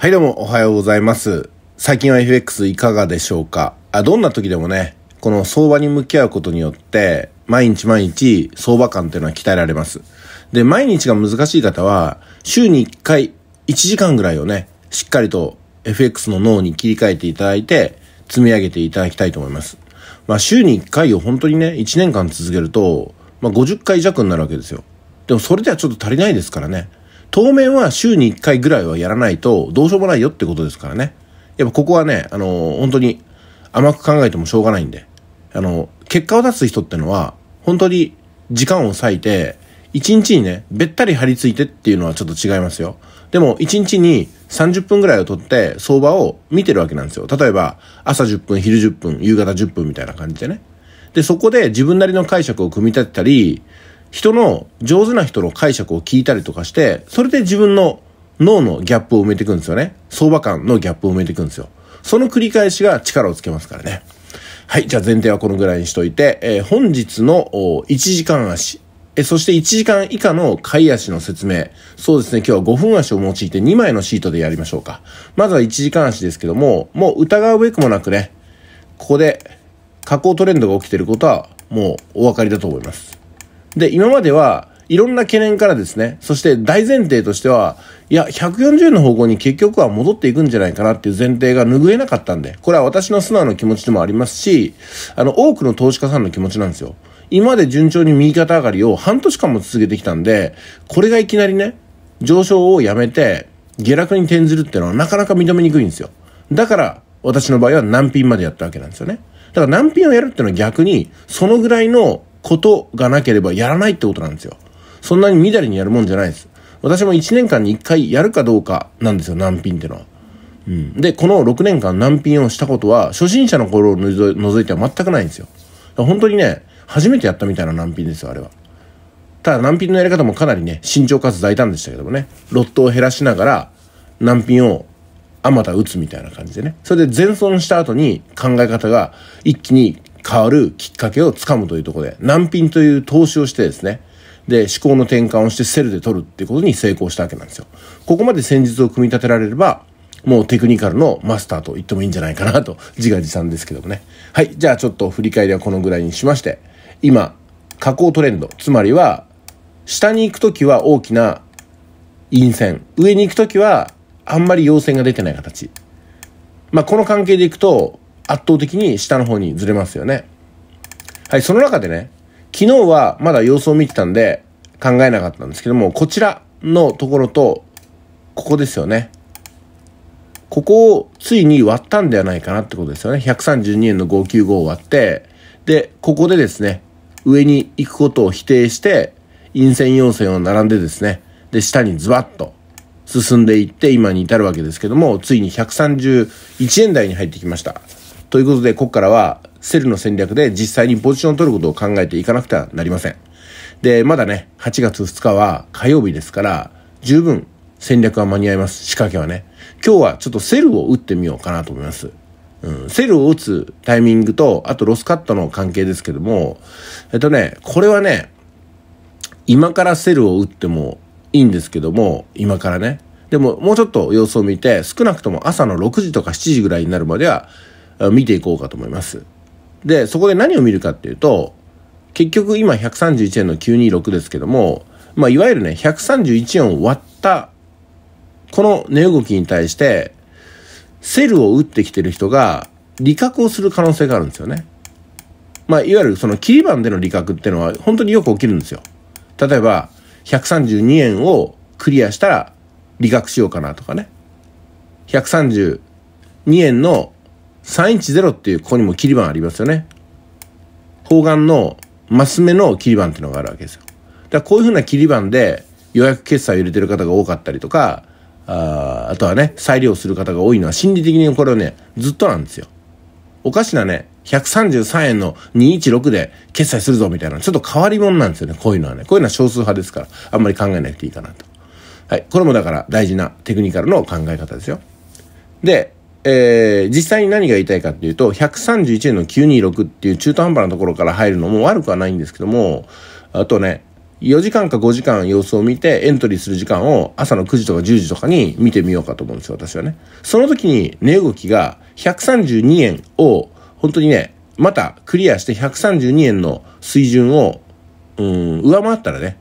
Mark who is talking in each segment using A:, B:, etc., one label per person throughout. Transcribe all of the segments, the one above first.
A: はいどうもおはようございます。最近は FX いかがでしょうかあどんな時でもね、この相場に向き合うことによって、毎日毎日相場感っていうのは鍛えられます。で、毎日が難しい方は、週に1回1時間ぐらいをね、しっかりと FX の脳に切り替えていただいて、積み上げていただきたいと思います。まあ週に1回を本当にね、1年間続けると、まあ50回弱になるわけですよ。でもそれではちょっと足りないですからね。当面は週に1回ぐらいはやらないと、どうしようもないよってことですからね。やっぱここはね、あの、本当に甘く考えてもしょうがないんで、あの、結果を出す人ってのは、本当に時間を割いて、1日にね、べったり張り付いてっていうのはちょっと違いますよ。でも、1日に30分ぐらいを取って相場を見てるわけなんですよ。例えば、朝10分、昼10分、夕方10分みたいな感じでね。で、そこで自分なりの解釈を組み立てたり、人の上手な人の解釈を聞いたりとかして、それで自分の脳のギャップを埋めていくんですよね。相場感のギャップを埋めていくんですよ。その繰り返しが力をつけますからね。はい。じゃあ前提はこのぐらいにしといて、えー、本日の1時間足、えー、そして1時間以下の買い足の説明。そうですね。今日は5分足を用いて2枚のシートでやりましょうか。まずは1時間足ですけども、もう疑うべくもなくね、ここで下降トレンドが起きてることはもうお分かりだと思います。で、今までは、いろんな懸念からですね、そして大前提としては、いや、140円の方向に結局は戻っていくんじゃないかなっていう前提が拭えなかったんで、これは私の素直な気持ちでもありますし、あの、多くの投資家さんの気持ちなんですよ。今まで順調に右肩上がりを半年間も続けてきたんで、これがいきなりね、上昇をやめて、下落に転ずるっていうのはなかなか認めにくいんですよ。だから、私の場合は難品までやったわけなんですよね。だから難品をやるっていうのは逆に、そのぐらいのことがなければやらないってことなんですよ。そんなにみだりにやるもんじゃないです。私も1年間に1回やるかどうかなんですよ、難品ってのは。うん。で、この6年間難品をしたことは、初心者の頃を除いては全くないんですよ。本当にね、初めてやったみたいな難品ですよ、あれは。ただ難品のやり方もかなりね、慎重かつ大胆でしたけどもね、ロットを減らしながら、難品をあまた打つみたいな感じでね。それで全損した後に考え方が一気に変わるきっかけをつかむというところで、難品という投資をしてですね、で、思考の転換をしてセルで取るっていうことに成功したわけなんですよ。ここまで戦術を組み立てられれば、もうテクニカルのマスターと言ってもいいんじゃないかなと、自画自賛ですけどもね。はい。じゃあちょっと振り返りはこのぐらいにしまして、今、下降トレンド、つまりは、下に行くときは大きな陰線、上に行くときはあんまり陽線が出てない形。まあ、この関係でいくと、圧倒的に下の方にずれますよね。はい、その中でね、昨日はまだ様子を見てたんで考えなかったんですけども、こちらのところと、ここですよね。ここをついに割ったんではないかなってことですよね。132円の595を割って、で、ここでですね、上に行くことを否定して、陰線陽線を並んでですね、で、下にズバッと進んでいって、今に至るわけですけども、ついに131円台に入ってきました。ということで、ここからは、セルの戦略で実際にポジションを取ることを考えていかなくてはなりません。で、まだね、8月2日は火曜日ですから、十分戦略は間に合います。仕掛けはね。今日はちょっとセルを打ってみようかなと思います。うん、セルを打つタイミングと、あとロスカットの関係ですけども、えっとね、これはね、今からセルを打ってもいいんですけども、今からね。でも、もうちょっと様子を見て、少なくとも朝の6時とか7時ぐらいになるまでは、見ていこうかと思います。で、そこで何を見るかっていうと、結局今131円の926ですけども、まあ、いわゆるね、131円を割った、この値動きに対して、セルを打ってきてる人が、利確をする可能性があるんですよね。まあ、いわゆるその切り板での利確っていうのは本当によく起きるんですよ。例えば、132円をクリアしたら利確しようかなとかね。132円の310っていうここにも切り板ありますよね。方眼のマス目の切り板っていうのがあるわけですよ。だからこういうふうな切り板で予約決済を入れてる方が多かったりとか、ああとはね、裁量する方が多いのは心理的にこれをね、ずっとなんですよ。おかしなね、133円の216で決済するぞみたいな、ちょっと変わり者なんですよね、こういうのはね。こういうのは少数派ですから、あんまり考えなくていいかなと。はい。これもだから大事なテクニカルの考え方ですよ。で、えー、実際に何が言いたいかっていうと、131円の926っていう中途半端なところから入るのも悪くはないんですけども、あとね、4時間か5時間様子を見てエントリーする時間を朝の9時とか10時とかに見てみようかと思うんですよ、私はね。その時に値動きが132円を、本当にね、またクリアして132円の水準を、うん、上回ったらね、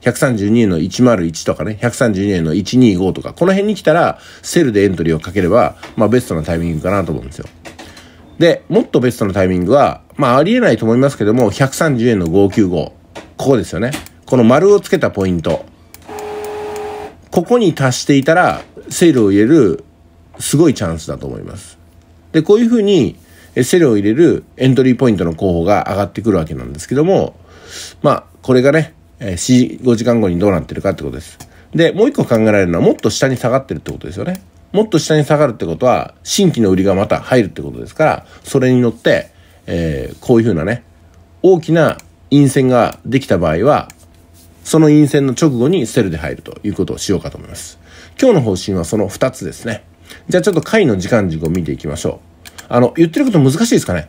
A: 132円の101とかね、132円の125とか、この辺に来たら、セルでエントリーをかければ、まあベストなタイミングかなと思うんですよ。で、もっとベストなタイミングは、まあありえないと思いますけども、130円の595。ここですよね。この丸をつけたポイント。ここに達していたら、セールを入れる、すごいチャンスだと思います。で、こういうふうに、セルを入れるエントリーポイントの候補が上がってくるわけなんですけども、まあ、これがね、えー、4、5時間後にどうなってるかってことです。で、もう一個考えられるのはもっと下に下がってるってことですよね。もっと下に下がるってことは、新規の売りがまた入るってことですから、それに乗って、えー、こういうふうなね、大きな陰線ができた場合は、その陰線の直後にセルで入るということをしようかと思います。今日の方針はその2つですね。じゃあちょっと回の時間軸を見ていきましょう。あの、言ってること難しいですかね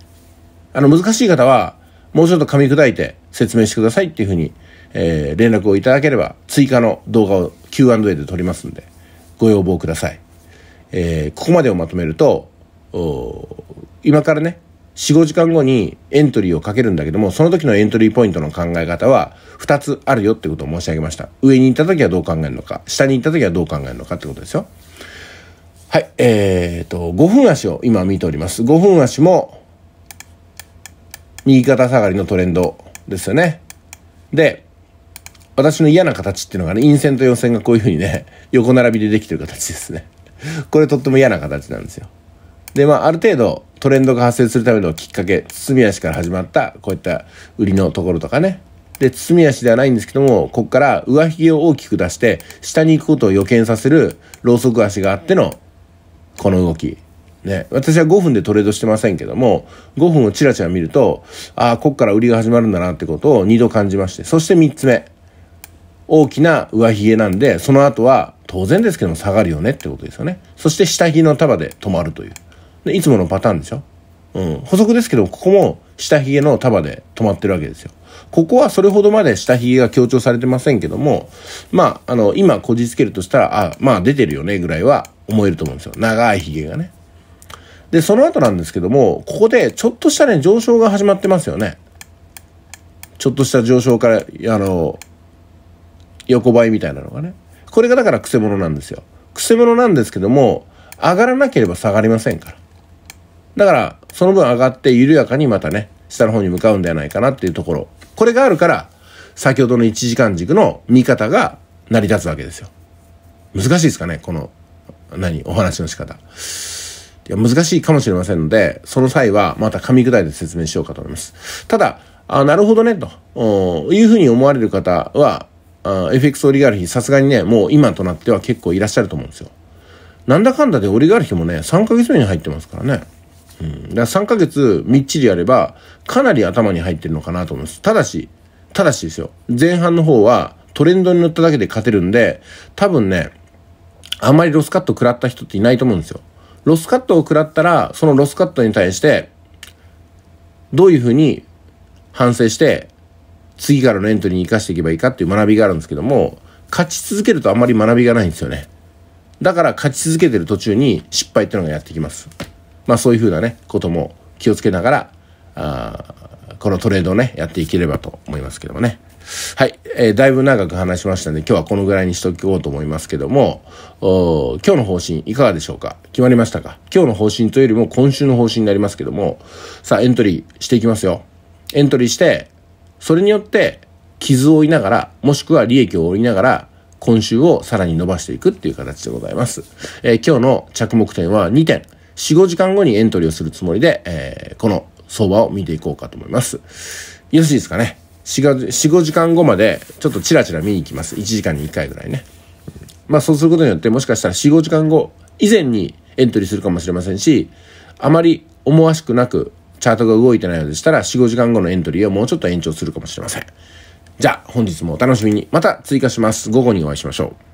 A: あの、難しい方は、もうちょっと噛み砕いて説明してくださいっていうふうにえー、連絡をいただければ、追加の動画を Q&A で撮りますんで、ご要望ください。えー、ここまでをまとめると、今からね、4、5時間後にエントリーをかけるんだけども、その時のエントリーポイントの考え方は2つあるよってことを申し上げました。上に行った時はどう考えるのか、下に行った時はどう考えるのかってことですよ。はい、えーと、5分足を今見ております。5分足も、右肩下がりのトレンドですよね。で、私の嫌な形っていうのがね、陰線と陽線がこういうふうにね、横並びでできてる形ですね。これとっても嫌な形なんですよ。で、まあ、ある程度トレンドが発生するためのきっかけ、包み足から始まった、こういった売りのところとかね。で、包み足ではないんですけども、ここから上髭を大きく出して、下に行くことを予見させる、ローソク足があっての、この動き。ね、私は5分でトレードしてませんけども、5分をチラチラ見ると、ああ、こっから売りが始まるんだなってことを2度感じまして、そして3つ目。大きな上髭なんで、その後は当然ですけども下がるよねってことですよね。そして下髭の束で止まるという。でいつものパターンでしょうん。補足ですけど、ここも下髭の束で止まってるわけですよ。ここはそれほどまで下髭が強調されてませんけども、まあ、あの、今こじつけるとしたら、あ、まあ出てるよねぐらいは思えると思うんですよ。長い髭がね。で、その後なんですけども、ここでちょっとしたね、上昇が始まってますよね。ちょっとした上昇から、あの、横ばいみたいなのがねこれがだから癖物者なんですよ癖物者なんですけども上がらなければ下がりませんからだからその分上がって緩やかにまたね下の方に向かうんではないかなっていうところこれがあるから先ほどの1時間軸の見方が成り立つわけですよ難しいですかねこの何お話の仕方いや難しいかもしれませんのでその際はまた噛み砕いて説明しようかと思いますただあなるほどねというふうに思われる方はあ FX オリガルヒ、さすがにね、もう今となっては結構いらっしゃると思うんですよ。なんだかんだでオリガルヒもね、3ヶ月目に入ってますからね。うん。だから3ヶ月みっちりやれば、かなり頭に入ってるのかなと思います。ただし、ただしですよ。前半の方はトレンドに乗っただけで勝てるんで、多分ね、あんまりロスカット食らった人っていないと思うんですよ。ロスカットを食らったら、そのロスカットに対して、どういうふうに反省して、次からのエントリーに生かしていけばいいかっていう学びがあるんですけども、勝ち続けるとあんまり学びがないんですよね。だから勝ち続けてる途中に失敗っていうのがやってきます。まあそういうふうなね、ことも気をつけながら、あこのトレードをね、やっていければと思いますけどもね。はい、えー、だいぶ長く話しましたんで、今日はこのぐらいにしとこうと思いますけども、お今日の方針いかがでしょうか決まりましたか今日の方針というよりも今週の方針になりますけども、さあエントリーしていきますよ。エントリーして、それによって傷を負いながら、もしくは利益を負いながら、今週をさらに伸ばしていくっていう形でございます。えー、今日の着目点は2点。4、5時間後にエントリーをするつもりで、えー、この相場を見ていこうかと思います。よろしいですかね。4、5時間後まで、ちょっとチラチラ見に行きます。1時間に1回ぐらいね。まあそうすることによって、もしかしたら4、5時間後以前にエントリーするかもしれませんし、あまり思わしくなくチャートが動いてないのでしたら、4、5時間後のエントリーをもうちょっと延長するかもしれません。じゃあ、本日もお楽しみに。また追加します。午後にお会いしましょう。